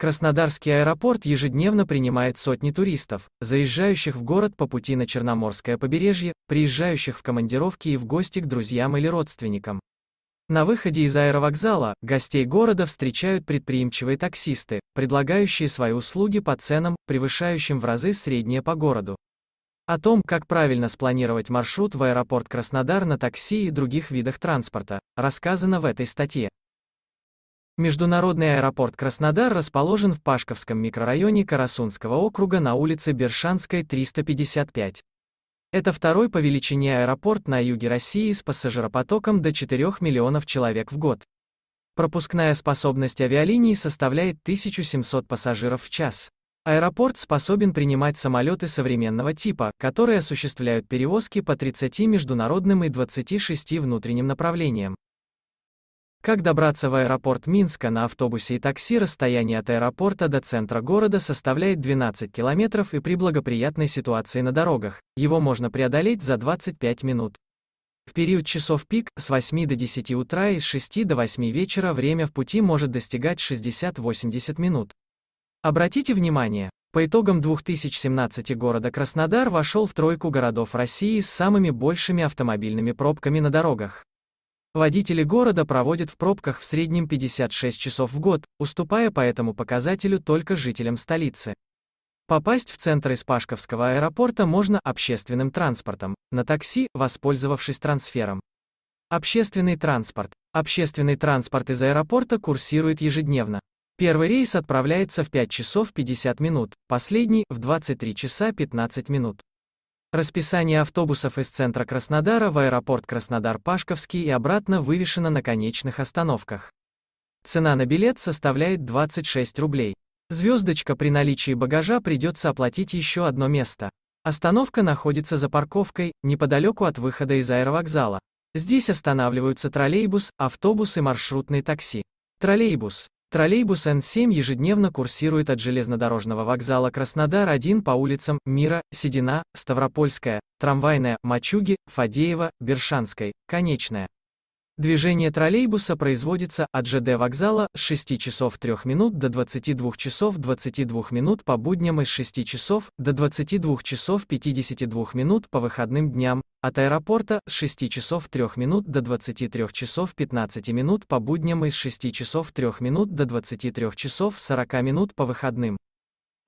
Краснодарский аэропорт ежедневно принимает сотни туристов, заезжающих в город по пути на Черноморское побережье, приезжающих в командировки и в гости к друзьям или родственникам. На выходе из аэровокзала гостей города встречают предприимчивые таксисты, предлагающие свои услуги по ценам, превышающим в разы среднее по городу. О том, как правильно спланировать маршрут в аэропорт Краснодар на такси и других видах транспорта, рассказано в этой статье. Международный аэропорт Краснодар расположен в Пашковском микрорайоне Карасунского округа на улице Бершанской, 355. Это второй по величине аэропорт на юге России с пассажиропотоком до 4 миллионов человек в год. Пропускная способность авиалинии составляет 1700 пассажиров в час. Аэропорт способен принимать самолеты современного типа, которые осуществляют перевозки по 30 международным и 26 внутренним направлениям. Как добраться в аэропорт Минска на автобусе и такси расстояние от аэропорта до центра города составляет 12 километров и при благоприятной ситуации на дорогах, его можно преодолеть за 25 минут. В период часов пик с 8 до 10 утра и с 6 до 8 вечера время в пути может достигать 60-80 минут. Обратите внимание, по итогам 2017 города Краснодар вошел в тройку городов России с самыми большими автомобильными пробками на дорогах. Водители города проводят в пробках в среднем 56 часов в год, уступая по этому показателю только жителям столицы. Попасть в центр Испашковского аэропорта можно общественным транспортом, на такси, воспользовавшись трансфером. Общественный транспорт. Общественный транспорт из аэропорта курсирует ежедневно. Первый рейс отправляется в 5 часов 50 минут, последний – в 23 часа 15 минут. Расписание автобусов из центра Краснодара в аэропорт Краснодар-Пашковский и обратно вывешено на конечных остановках. Цена на билет составляет 26 рублей. Звездочка при наличии багажа придется оплатить еще одно место. Остановка находится за парковкой, неподалеку от выхода из аэровокзала. Здесь останавливаются троллейбус, автобус и маршрутные такси. Троллейбус. Троллейбус Н7 ежедневно курсирует от железнодорожного вокзала Краснодар-1 по улицам Мира, Седина, Ставропольская, Трамвайная, Мачуги, Фадеева, Бершанской, Конечная. Движение троллейбуса производится от ЖД вокзала с 6 часов 3 минут до 22 часов 22 минут по будням и с 6 часов до 22 часов 52 минут по выходным дням, от аэропорта с 6 часов 3 минут до 23 часов 15 минут по будням и с 6 часов 3 минут до 23 часов 40 минут по выходным.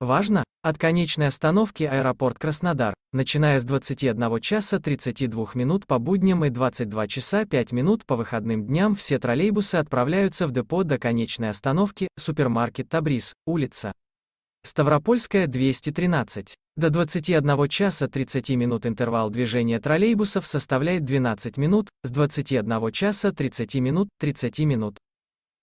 Важно! От конечной остановки аэропорт Краснодар, начиная с 21 часа 32 минут по будням и 22 часа 5 минут по выходным дням все троллейбусы отправляются в депо до конечной остановки, супермаркет Табрис, улица. Ставропольская 213. До 21 часа 30 минут интервал движения троллейбусов составляет 12 минут, с 21 часа 30 минут – 30 минут.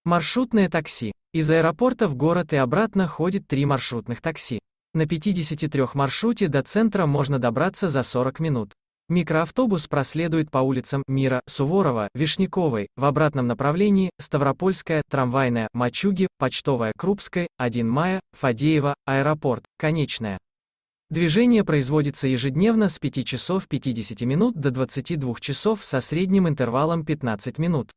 Маршрутное такси. Из аэропорта в город и обратно ходит три маршрутных такси. На 53 маршруте до центра можно добраться за 40 минут. Микроавтобус проследует по улицам Мира, Суворова, Вишняковой, в обратном направлении, Ставропольская, Трамвайная, Мачуги, Почтовая, Крупская, 1 мая, Фадеева, Аэропорт, Конечная. Движение производится ежедневно с 5 часов 50 минут до 22 часов со средним интервалом 15 минут.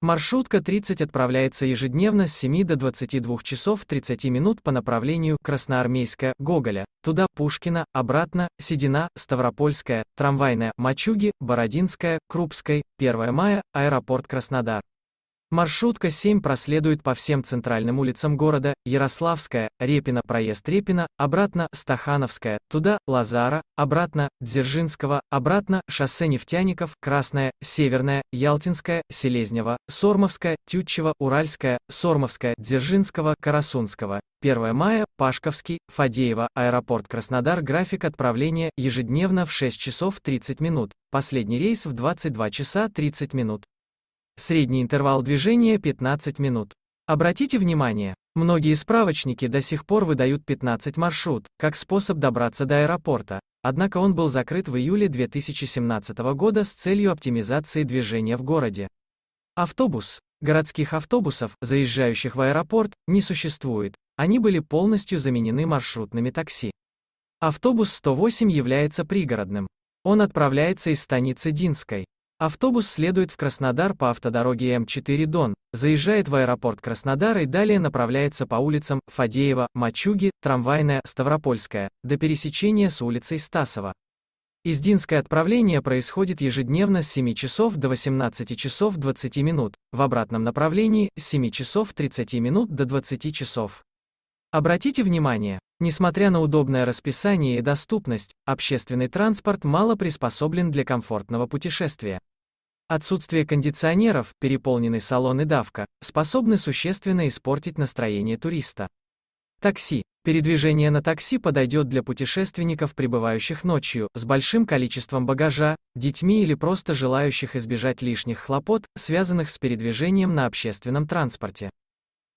Маршрутка 30 отправляется ежедневно с 7 до 22 часов 30 минут по направлению Красноармейская, Гоголя, туда Пушкина, обратно, Седина, Ставропольская, Трамвайная, Мачуги, Бородинская, Крупской, 1 мая, аэропорт Краснодар. Маршрутка 7 проследует по всем центральным улицам города, Ярославская, Репина, проезд Репина, обратно, Стахановская, туда, Лазара, обратно, Дзержинского, обратно, шоссе Нефтяников, Красная, Северная, Ялтинская, Селезнева, Сормовская, Тютчева, Уральская, Сормовская, Дзержинского, Карасунского. 1 мая, Пашковский, Фадеева, аэропорт Краснодар, график отправления ежедневно в 6 часов 30 минут, последний рейс в 22 часа 30 минут. Средний интервал движения 15 минут. Обратите внимание, многие справочники до сих пор выдают 15 маршрут, как способ добраться до аэропорта, однако он был закрыт в июле 2017 года с целью оптимизации движения в городе. Автобус. Городских автобусов, заезжающих в аэропорт, не существует, они были полностью заменены маршрутными такси. Автобус 108 является пригородным. Он отправляется из станицы Динской. Автобус следует в Краснодар по автодороге М4 Дон, заезжает в аэропорт Краснодара и далее направляется по улицам Фадеева, Мачуги, Трамвайная, Ставропольская, до пересечения с улицей Стасова. Издинское отправление происходит ежедневно с 7 часов до 18 часов 20 минут, в обратном направлении с 7 часов 30 минут до 20 часов. Обратите внимание, несмотря на удобное расписание и доступность, общественный транспорт мало приспособлен для комфортного путешествия. Отсутствие кондиционеров, переполненный салон и давка, способны существенно испортить настроение туриста. Такси. Передвижение на такси подойдет для путешественников, прибывающих ночью, с большим количеством багажа, детьми или просто желающих избежать лишних хлопот, связанных с передвижением на общественном транспорте.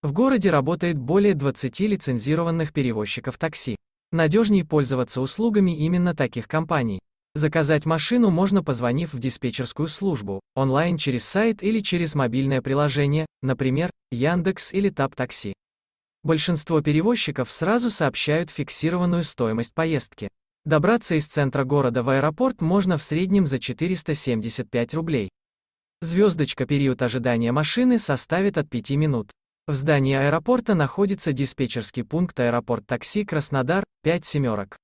В городе работает более 20 лицензированных перевозчиков такси. Надежнее пользоваться услугами именно таких компаний. Заказать машину можно позвонив в диспетчерскую службу, онлайн через сайт или через мобильное приложение, например, Яндекс или Тап Такси. Большинство перевозчиков сразу сообщают фиксированную стоимость поездки. Добраться из центра города в аэропорт можно в среднем за 475 рублей. Звездочка период ожидания машины составит от 5 минут. В здании аэропорта находится диспетчерский пункт аэропорт такси Краснодар, 5 семерок.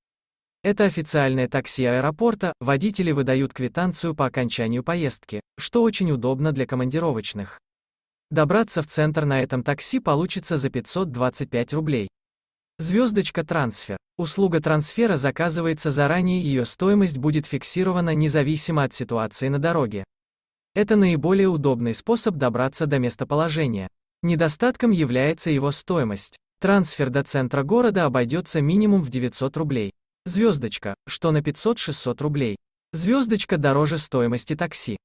Это официальное такси аэропорта, водители выдают квитанцию по окончанию поездки, что очень удобно для командировочных. Добраться в центр на этом такси получится за 525 рублей. Звездочка трансфер. Услуга трансфера заказывается заранее, ее стоимость будет фиксирована независимо от ситуации на дороге. Это наиболее удобный способ добраться до местоположения. Недостатком является его стоимость. Трансфер до центра города обойдется минимум в 900 рублей. Звездочка, что на 500-600 рублей. Звездочка дороже стоимости такси.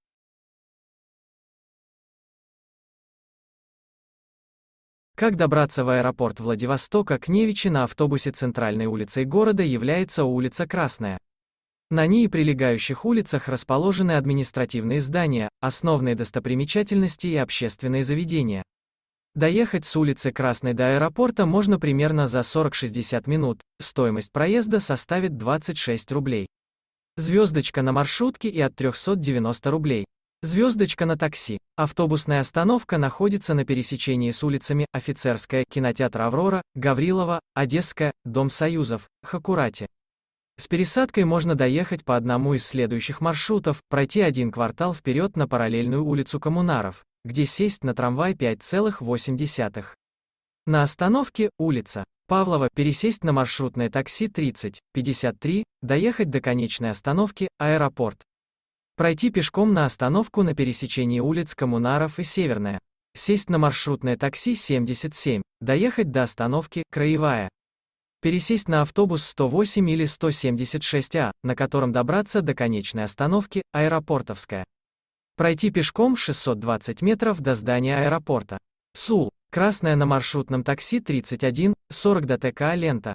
Как добраться в аэропорт Владивостока к Невичи на автобусе центральной улицей города является улица Красная. На ней и прилегающих улицах расположены административные здания, основные достопримечательности и общественные заведения. Доехать с улицы Красной до аэропорта можно примерно за 40-60 минут, стоимость проезда составит 26 рублей. Звездочка на маршрутке и от 390 рублей. Звездочка на такси. Автобусная остановка находится на пересечении с улицами Офицерская, кинотеатр «Аврора», Гаврилова, Одесская, Дом Союзов, Хакурати. С пересадкой можно доехать по одному из следующих маршрутов, пройти один квартал вперед на параллельную улицу Коммунаров, где сесть на трамвай 5,8. На остановке улица Павлова пересесть на маршрутное такси 30, 53, доехать до конечной остановки аэропорт. Пройти пешком на остановку на пересечении улиц Коммунаров и Северная. Сесть на маршрутное такси 77, доехать до остановки Краевая. Пересесть на автобус 108 или 176А, на котором добраться до конечной остановки Аэропортовская. Пройти пешком 620 метров до здания аэропорта. Сул. Красная на маршрутном такси 31, 40 до ТК «Лента».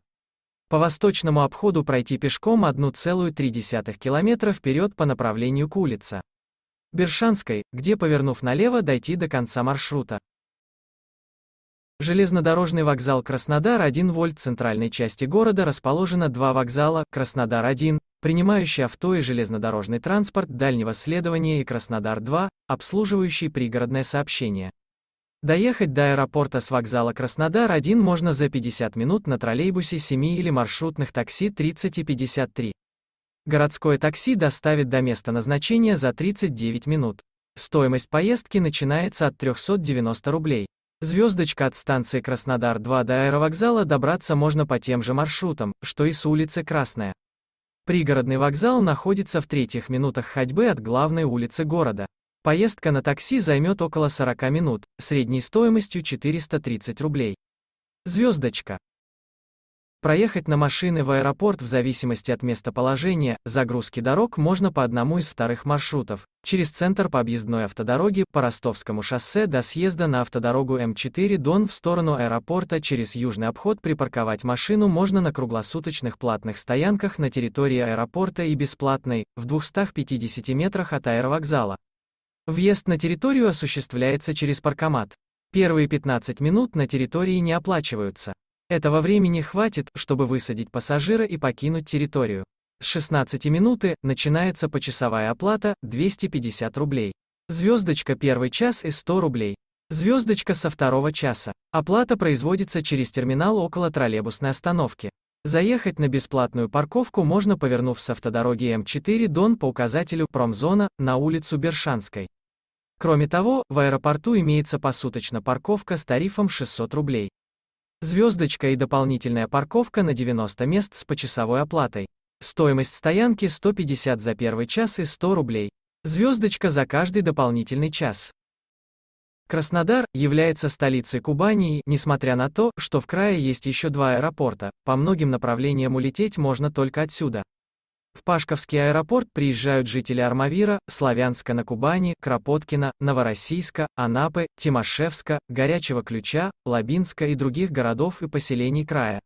По восточному обходу пройти пешком 1,3 километра вперед по направлению к улице. Бершанской, где, повернув налево, дойти до конца маршрута. Железнодорожный вокзал Краснодар 1 Вольт центральной части города расположено два вокзала, Краснодар-1, принимающий авто и железнодорожный транспорт дальнего следования и Краснодар-2, обслуживающий пригородное сообщение. Доехать до аэропорта с вокзала Краснодар-1 можно за 50 минут на троллейбусе 7 или маршрутных такси 30 и 53. Городское такси доставит до места назначения за 39 минут. Стоимость поездки начинается от 390 рублей. Звездочка от станции Краснодар-2 до аэровокзала добраться можно по тем же маршрутам, что и с улицы Красная. Пригородный вокзал находится в третьих минутах ходьбы от главной улицы города. Поездка на такси займет около 40 минут, средней стоимостью 430 рублей. Звездочка. Проехать на машины в аэропорт в зависимости от местоположения, загрузки дорог можно по одному из вторых маршрутов, через центр по объездной автодороге по Ростовскому шоссе до съезда на автодорогу М4 Дон в сторону аэропорта через южный обход припарковать машину можно на круглосуточных платных стоянках на территории аэропорта и бесплатной, в 250 метрах от аэровокзала. Въезд на территорию осуществляется через паркомат. Первые 15 минут на территории не оплачиваются. Этого времени хватит, чтобы высадить пассажира и покинуть территорию. С 16 минуты начинается почасовая оплата 250 рублей. Звездочка первый час и 100 рублей. Звездочка со второго часа. Оплата производится через терминал около троллейбусной остановки. Заехать на бесплатную парковку можно повернув с автодороги М4 Дон по указателю «Промзона» на улицу Бершанской. Кроме того, в аэропорту имеется посуточно парковка с тарифом 600 рублей. Звездочка и дополнительная парковка на 90 мест с почасовой оплатой. Стоимость стоянки 150 за первый час и 100 рублей. Звездочка за каждый дополнительный час. Краснодар является столицей Кубани, несмотря на то, что в крае есть еще два аэропорта, по многим направлениям улететь можно только отсюда. В Пашковский аэропорт приезжают жители Армавира, Славянска на Кубани, Кропоткина, Новороссийска, Анапы, Тимошевска, Горячего Ключа, Лабинска и других городов и поселений края.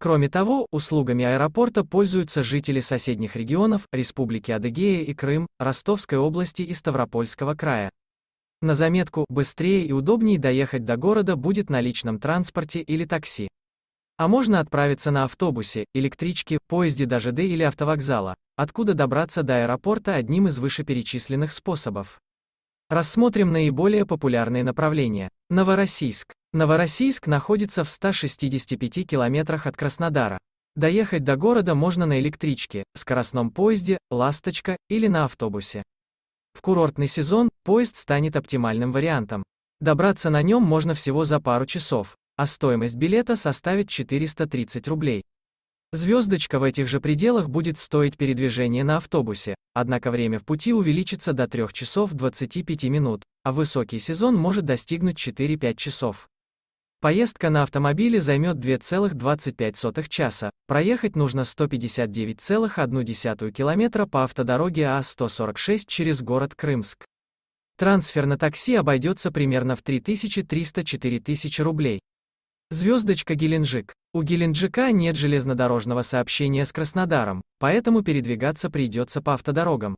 Кроме того, услугами аэропорта пользуются жители соседних регионов, Республики Адыгея и Крым, Ростовской области и Ставропольского края. На заметку, быстрее и удобнее доехать до города будет на личном транспорте или такси. А можно отправиться на автобусе, электричке, поезде до ЖД или автовокзала, откуда добраться до аэропорта одним из вышеперечисленных способов. Рассмотрим наиболее популярные направления. Новороссийск. Новороссийск находится в 165 километрах от Краснодара. Доехать до города можно на электричке, скоростном поезде, «Ласточка» или на автобусе. В курортный сезон поезд станет оптимальным вариантом. Добраться на нем можно всего за пару часов, а стоимость билета составит 430 рублей. Звездочка в этих же пределах будет стоить передвижение на автобусе, однако время в пути увеличится до 3 часов 25 минут, а высокий сезон может достигнуть 4-5 часов. Поездка на автомобиле займет 2,25 часа. Проехать нужно 159,1 километра по автодороге А146 через город Крымск. Трансфер на такси обойдется примерно в 3300-4000 рублей. Звездочка Геленджик. У Геленджика нет железнодорожного сообщения с Краснодаром, поэтому передвигаться придется по автодорогам.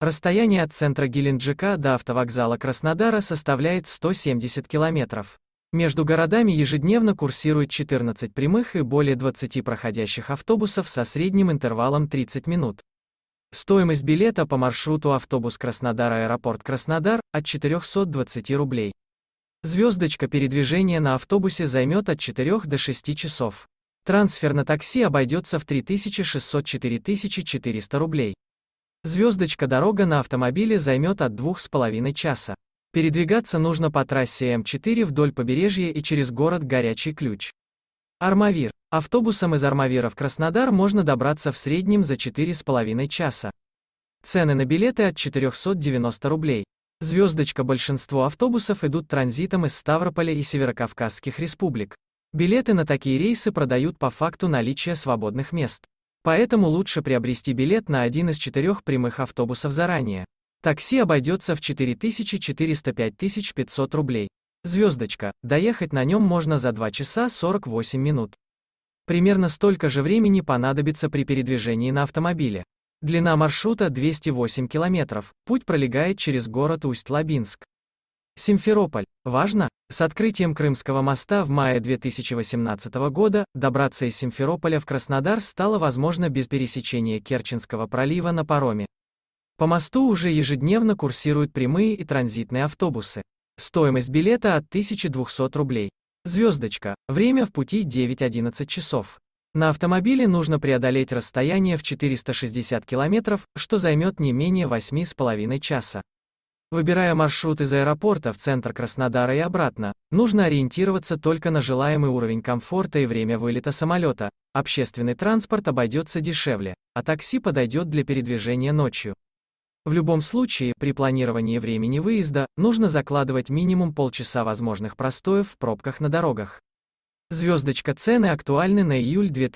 Расстояние от центра Геленджика до автовокзала Краснодара составляет 170 километров. Между городами ежедневно курсирует 14 прямых и более 20 проходящих автобусов со средним интервалом 30 минут. Стоимость билета по маршруту автобус Краснодар-аэропорт Краснодар от 420 рублей. Звездочка передвижения на автобусе займет от 4 до 6 часов. Трансфер на такси обойдется в 3600-4400 рублей. Звездочка дорога на автомобиле займет от 2,5 часа. Передвигаться нужно по трассе М4 вдоль побережья и через город Горячий Ключ. Армавир. Автобусом из Армавира в Краснодар можно добраться в среднем за 4,5 часа. Цены на билеты от 490 рублей. Звездочка большинство автобусов идут транзитом из Ставрополя и Северокавказских республик. Билеты на такие рейсы продают по факту наличия свободных мест. Поэтому лучше приобрести билет на один из четырех прямых автобусов заранее. Такси обойдется в 4405-500 рублей. Звездочка. Доехать на нем можно за 2 часа 48 минут. Примерно столько же времени понадобится при передвижении на автомобиле. Длина маршрута 208 километров. Путь пролегает через город Усть-Лабинск. Симферополь. Важно, с открытием Крымского моста в мае 2018 года добраться из Симферополя в Краснодар стало возможно без пересечения Керченского пролива на пароме. По мосту уже ежедневно курсируют прямые и транзитные автобусы. Стоимость билета от 1200 рублей. Звездочка. Время в пути 9-11 часов. На автомобиле нужно преодолеть расстояние в 460 км, что займет не менее 8,5 часа. Выбирая маршрут из аэропорта в центр Краснодара и обратно, нужно ориентироваться только на желаемый уровень комфорта и время вылета самолета. Общественный транспорт обойдется дешевле, а такси подойдет для передвижения ночью. В любом случае, при планировании времени выезда, нужно закладывать минимум полчаса возможных простоев в пробках на дорогах. Звездочка цены актуальны на июль 2000